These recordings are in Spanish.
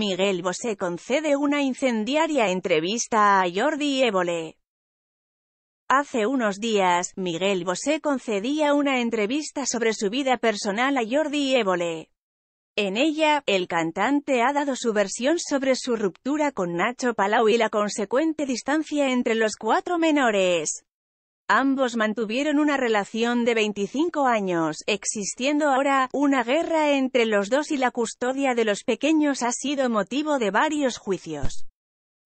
Miguel Bosé concede una incendiaria entrevista a Jordi Évole. Hace unos días, Miguel Bosé concedía una entrevista sobre su vida personal a Jordi Évole. En ella, el cantante ha dado su versión sobre su ruptura con Nacho Palau y la consecuente distancia entre los cuatro menores. Ambos mantuvieron una relación de 25 años, existiendo ahora, una guerra entre los dos y la custodia de los pequeños ha sido motivo de varios juicios.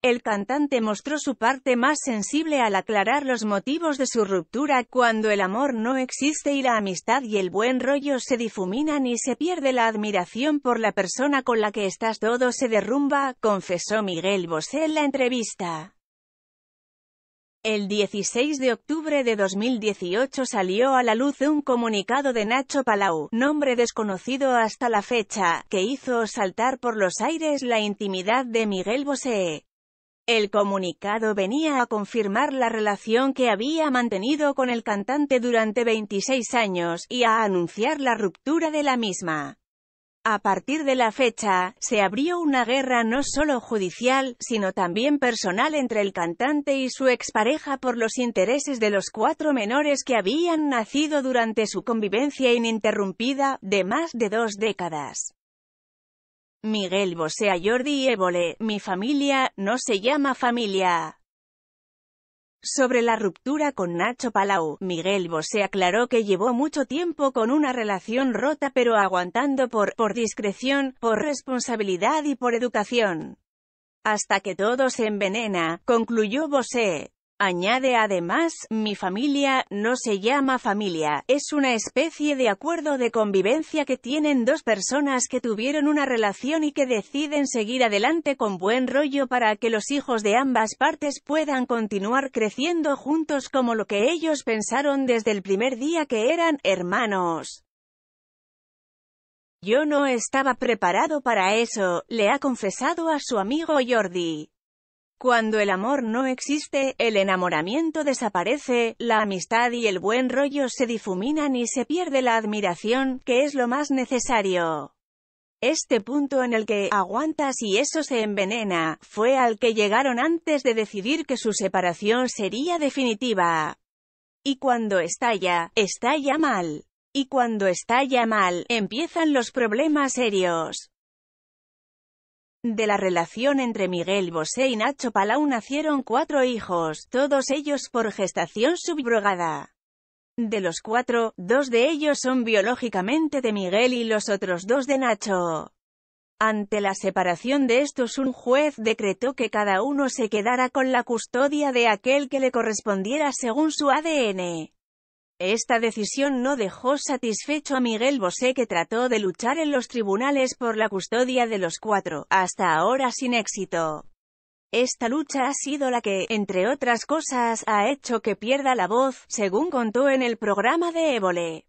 El cantante mostró su parte más sensible al aclarar los motivos de su ruptura cuando el amor no existe y la amistad y el buen rollo se difuminan y se pierde la admiración por la persona con la que estás todo se derrumba, confesó Miguel Bosé en la entrevista. El 16 de octubre de 2018 salió a la luz un comunicado de Nacho Palau, nombre desconocido hasta la fecha, que hizo saltar por los aires la intimidad de Miguel Bosé. El comunicado venía a confirmar la relación que había mantenido con el cantante durante 26 años, y a anunciar la ruptura de la misma. A partir de la fecha, se abrió una guerra no solo judicial, sino también personal entre el cantante y su expareja por los intereses de los cuatro menores que habían nacido durante su convivencia ininterrumpida, de más de dos décadas. Miguel Bosé a Jordi Évole, mi familia, no se llama familia. Sobre la ruptura con Nacho Palau, Miguel Bosé aclaró que llevó mucho tiempo con una relación rota pero aguantando por, por discreción, por responsabilidad y por educación. Hasta que todo se envenena, concluyó Bosé. Añade además, mi familia no se llama familia, es una especie de acuerdo de convivencia que tienen dos personas que tuvieron una relación y que deciden seguir adelante con buen rollo para que los hijos de ambas partes puedan continuar creciendo juntos como lo que ellos pensaron desde el primer día que eran hermanos. Yo no estaba preparado para eso, le ha confesado a su amigo Jordi. Cuando el amor no existe, el enamoramiento desaparece, la amistad y el buen rollo se difuminan y se pierde la admiración, que es lo más necesario. Este punto en el que aguantas y eso se envenena, fue al que llegaron antes de decidir que su separación sería definitiva. Y cuando estalla, estalla mal. Y cuando estalla mal, empiezan los problemas serios. De la relación entre Miguel Bosé y Nacho Palau nacieron cuatro hijos, todos ellos por gestación subrogada. De los cuatro, dos de ellos son biológicamente de Miguel y los otros dos de Nacho. Ante la separación de estos un juez decretó que cada uno se quedara con la custodia de aquel que le correspondiera según su ADN. Esta decisión no dejó satisfecho a Miguel Bosé que trató de luchar en los tribunales por la custodia de los cuatro, hasta ahora sin éxito. Esta lucha ha sido la que, entre otras cosas, ha hecho que pierda la voz, según contó en el programa de Évole.